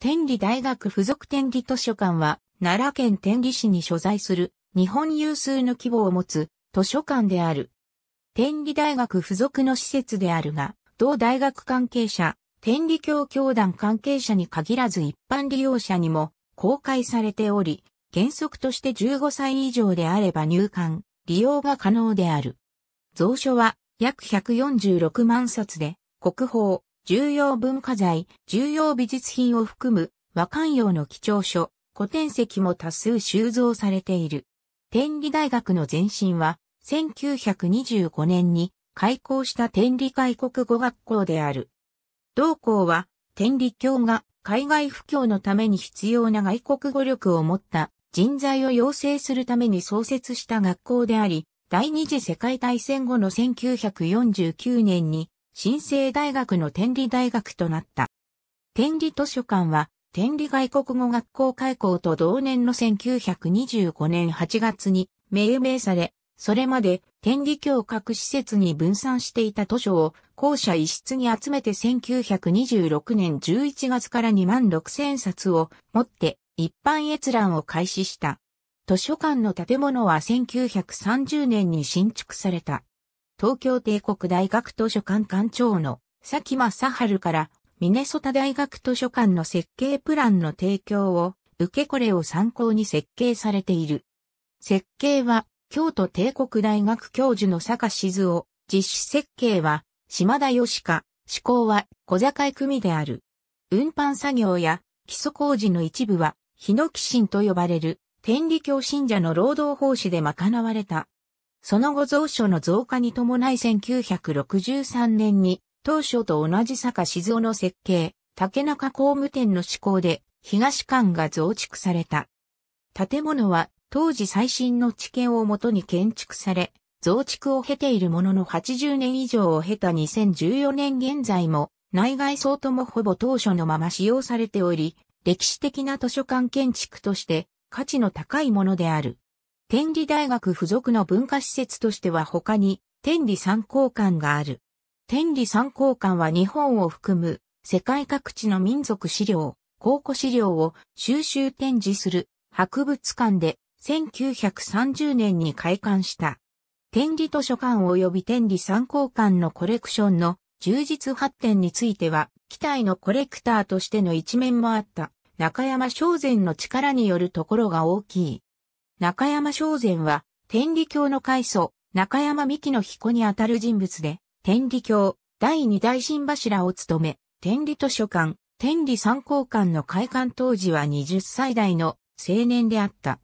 天理大学附属天理図書館は、奈良県天理市に所在する、日本有数の規模を持つ、図書館である。天理大学附属の施設であるが、同大学関係者、天理教教団関係者に限らず一般利用者にも公開されており、原則として15歳以上であれば入館、利用が可能である。蔵書は約146万冊で、国宝、重要文化財、重要美術品を含む和漢洋の貴重書、古典籍も多数収蔵されている。天理大学の前身は、1925年に開校した天理外国語学校である。同校は、天理教が海外布教のために必要な外国語力を持った人材を養成するために創設した学校であり、第二次世界大戦後の1949年に新生大学の天理大学となった。天理図書館は、天理外国語学校開校と同年の1925年8月に命名され、それまで天理教各施設に分散していた図書を校舎一室に集めて1926年11月から2万6千冊を持って一般閲覧を開始した。図書館の建物は1930年に新築された。東京帝国大学図書館館長の佐木正春からミネソタ大学図書館の設計プランの提供を受けこれを参考に設計されている。設計は京都帝国大学教授の坂静夫、実施設計は島田義香、施工は小坂井組である。運搬作業や基礎工事の一部は、ヒノキ神と呼ばれる天理教信者の労働奉仕で賄われたその後蔵書の増加に伴い1963年に、当初と同じ坂静雄の設計、竹中工務店の施行で、東館が増築された。建物は、当時最新の知見をもとに建築され、増築を経ているものの80年以上を経た2014年現在も、内外装ともほぼ当初のまま使用されており、歴史的な図書館建築として価値の高いものである。天理大学付属の文化施設としては他に、天理参考館がある。天理参考館は日本を含む世界各地の民族資料、考古資料を収集展示する博物館で1930年に開館した。天理図書館及び天理参考館のコレクションの充実発展については、機体のコレクターとしての一面もあった中山商然の力によるところが大きい。中山正善は、天理教の開祖、中山美紀の彦にあたる人物で、天理教、第二大神柱を務め、天理図書館、天理参考館の開館当時は20歳代の青年であった。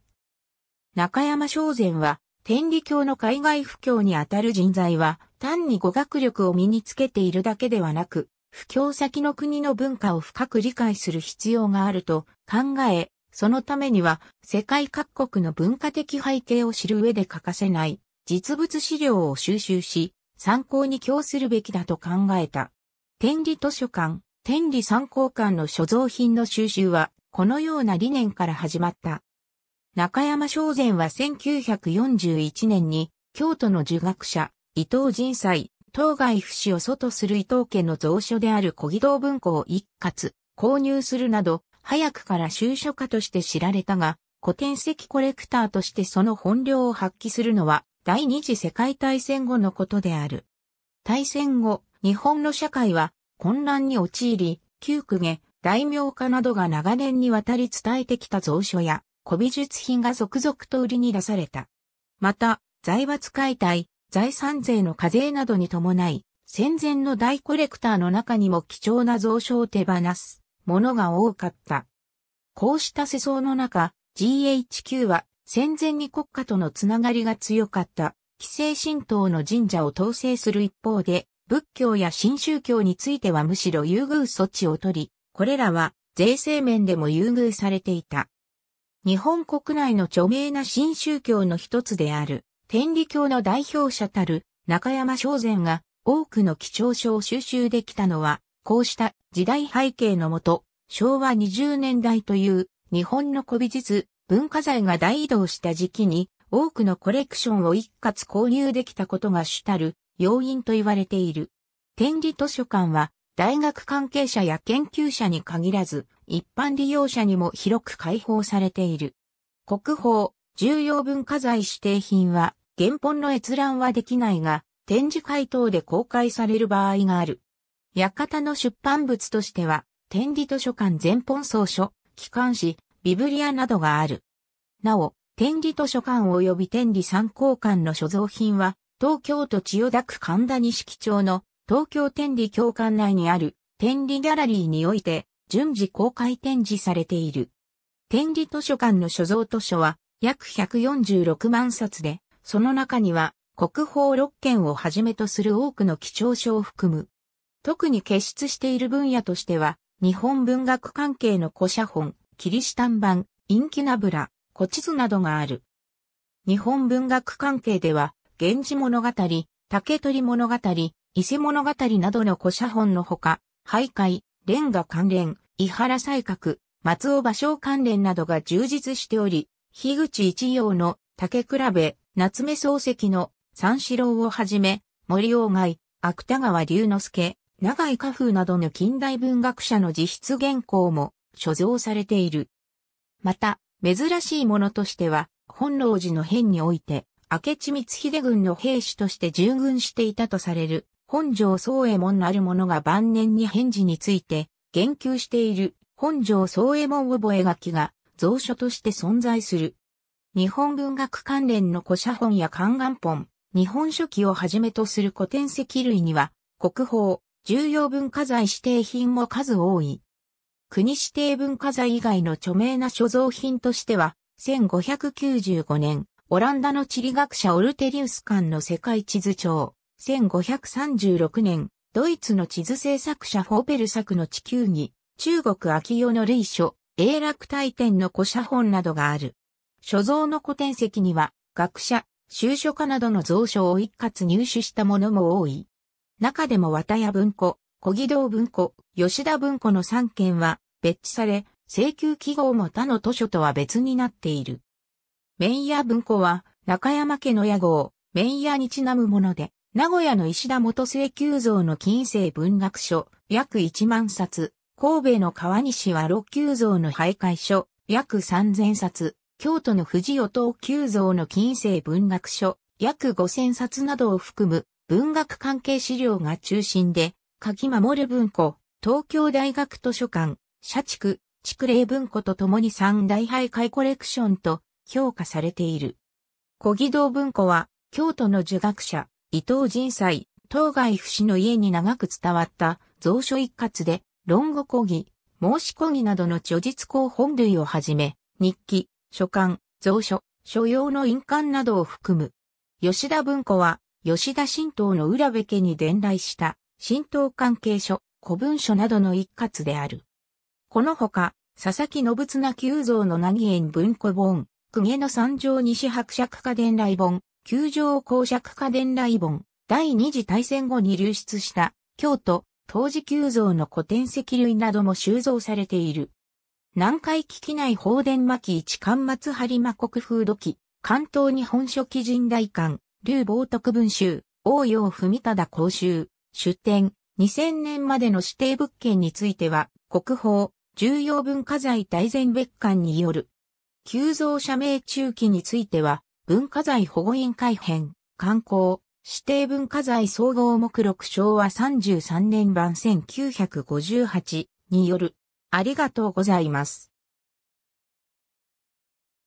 中山正善は、天理教の海外布教にあたる人材は、単に語学力を身につけているだけではなく、布教先の国の文化を深く理解する必要があると考え、そのためには世界各国の文化的背景を知る上で欠かせない実物資料を収集し、参考に供するべきだと考えた。天理図書館、天理参考館の所蔵品の収集は、このような理念から始まった。中山正禅は1941年に、京都の儒学者、伊藤仁斎、当該不死を祖とする伊藤家の蔵書である小義堂文庫を一括、購入するなど、早くから収書家として知られたが、古典籍コレクターとしてその本領を発揮するのは第二次世界大戦後のことである。大戦後、日本の社会は混乱に陥り、旧公家、大名家などが長年にわたり伝えてきた蔵書や古美術品が続々と売りに出された。また、財閥解体、財産税の課税などに伴い、戦前の大コレクターの中にも貴重な蔵書を手放すものが多かった。こうした世相の中、GHQ は戦前に国家とのつながりが強かった、既成神道の神社を統制する一方で、仏教や新宗教についてはむしろ優遇措置を取り、これらは税制面でも優遇されていた。日本国内の著名な新宗教の一つである、天理教の代表者たる中山商禅が多くの貴重書を収集できたのは、こうした時代背景のもと、昭和20年代という日本の古美術、文化財が大移動した時期に多くのコレクションを一括購入できたことが主たる要因と言われている。展示図書館は大学関係者や研究者に限らず一般利用者にも広く開放されている。国宝、重要文化財指定品は原本の閲覧はできないが展示回答で公開される場合がある。館の出版物としては、天理図書館全本草書、機関誌、ビブリアなどがある。なお、天理図書館及び天理参考館の所蔵品は、東京都千代田区神田錦町の東京天理教館内にある天理ギャラリーにおいて順次公開展示されている。天理図書館の所蔵図書は約146万冊で、その中には国宝6件をはじめとする多くの貴重書を含む特に傑出している分野としては、日本文学関係の古写本、キリシタン版、インキナブラ、古地図などがある。日本文学関係では、源氏物語、竹取物語、伊勢物語などの古写本のほか、徘徊、レンガ関連、伊原西閣、松尾芭蕉関連などが充実しており、樋口一葉の竹比べ、夏目漱石の三四郎をはじめ、森鴎外、芥川龍之介、長井家風などの近代文学者の自筆原稿も所蔵されている。また、珍しいものとしては、本能寺の変において、明智光秀軍の兵士として従軍していたとされる、本城宗右衛門なる者が晩年に返事について、言及している本城宗右衛門覚書が蔵書として存在する。日本文学関連の古写本や漢眼本、日本書紀をはじめとする古典籍類には、国宝、重要文化財指定品も数多い。国指定文化財以外の著名な所蔵品としては、1595年、オランダの地理学者オルテリウス館の世界地図帳、1536年、ドイツの地図制作者フォーペル作の地球儀、中国秋代の類書、永楽大典の古写本などがある。所蔵の古典籍には、学者、修書家などの蔵書を一括入手したものも多い。中でも綿屋文庫、小木堂文庫、吉田文庫の3件は別置され、請求記号も他の図書とは別になっている。麺屋文庫は中山家の屋号、麺屋にちなむもので、名古屋の石田元請求像の近世文学書、約1万冊、神戸の川西は六九像の徘徊書、約3000冊、京都の藤尾東九像の近世文学書、約5000冊などを含む文学関係資料が中心で、鍵守る文庫、東京大学図書館、社畜、畜霊文庫とともに三大徘徊コレクションと評価されている。小義堂文庫は、京都の儒学者、伊藤仁斎、当該不死の家に長く伝わった蔵書一括で、論語古義、申し古義などの著述公本類をはじめ、日記、書簡、蔵書、所要の印鑑などを含む。吉田文庫は、吉田新党の浦部家に伝来した新党関係書、古文書などの一括である。このほか、佐々木信綱急造の何園文庫本、公家の三条西伯爵家伝来本、九条公爵家伝来本、第二次大戦後に流出した、京都、当時急造の古典石類なども収蔵されている。南海危機内放電巻一巻末播磨国風土記、関東日本書紀人代館、劉冒徳文集、応用文忠公衆、出典、2000年までの指定物件については、国宝、重要文化財大全別館による。急増社名中期については、文化財保護員改編、観光、指定文化財総合目録昭和33年版1958による。ありがとうございます。